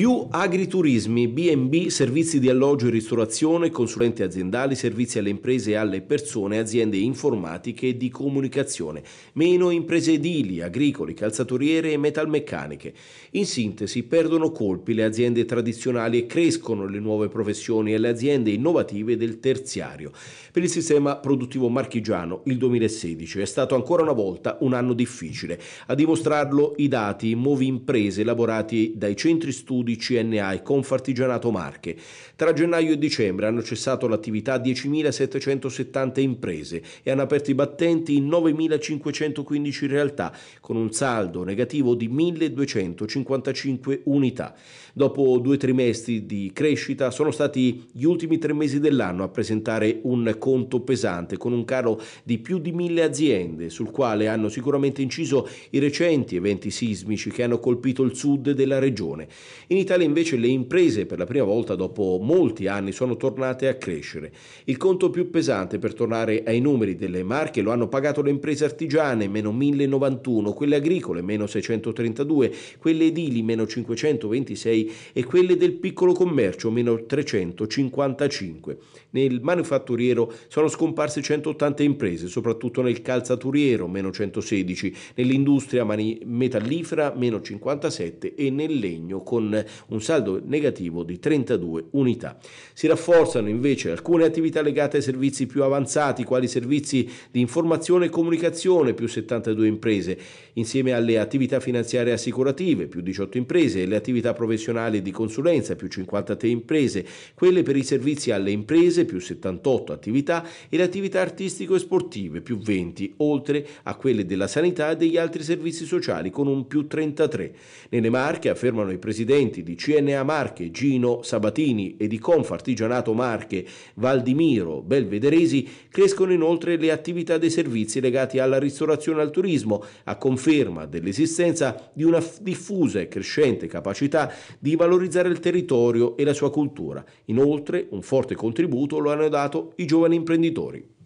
Più agriturismi, B&B, servizi di alloggio e ristorazione, consulenti aziendali, servizi alle imprese e alle persone, aziende informatiche e di comunicazione, meno imprese edili, agricoli, calzaturiere e metalmeccaniche. In sintesi, perdono colpi le aziende tradizionali e crescono le nuove professioni e le aziende innovative del terziario. Per il sistema produttivo marchigiano il 2016 è stato ancora una volta un anno difficile. A dimostrarlo i dati nuovi Imprese elaborati dai centri studi di e Confartigianato Marche. Tra gennaio e dicembre hanno cessato l'attività 10.770 imprese e hanno aperto i battenti in 9.515 realtà, con un saldo negativo di 1.255 unità. Dopo due trimestri di crescita sono stati gli ultimi tre mesi dell'anno a presentare un conto pesante, con un calo di più di 1.000 aziende, sul quale hanno sicuramente inciso i recenti eventi sismici che hanno colpito il sud della regione. In Italia invece le imprese per la prima volta dopo molti anni sono tornate a crescere. Il conto più pesante per tornare ai numeri delle marche lo hanno pagato le imprese artigiane, meno 1091, quelle agricole, meno 632, quelle edili, meno 526 e quelle del piccolo commercio, meno 355. Nel manufatturiero sono scomparse 180 imprese, soprattutto nel calzaturiero, meno 116, nell'industria metallifera, meno 57 e nel legno con un saldo negativo di 32 unità. Si rafforzano invece alcune attività legate ai servizi più avanzati, quali servizi di informazione e comunicazione, più 72 imprese, insieme alle attività finanziarie e assicurative, più 18 imprese, le attività professionali di consulenza, più 53 imprese, quelle per i servizi alle imprese, più 78 attività, e le attività artistico e sportive, più 20, oltre a quelle della sanità e degli altri servizi sociali, con un più 33. Nelle Marche, affermano i presidenti, dirigenti di CNA Marche Gino Sabatini e di Confartigianato Marche Valdimiro Belvederesi crescono inoltre le attività dei servizi legati alla ristorazione e al turismo, a conferma dell'esistenza di una diffusa e crescente capacità di valorizzare il territorio e la sua cultura. Inoltre un forte contributo lo hanno dato i giovani imprenditori.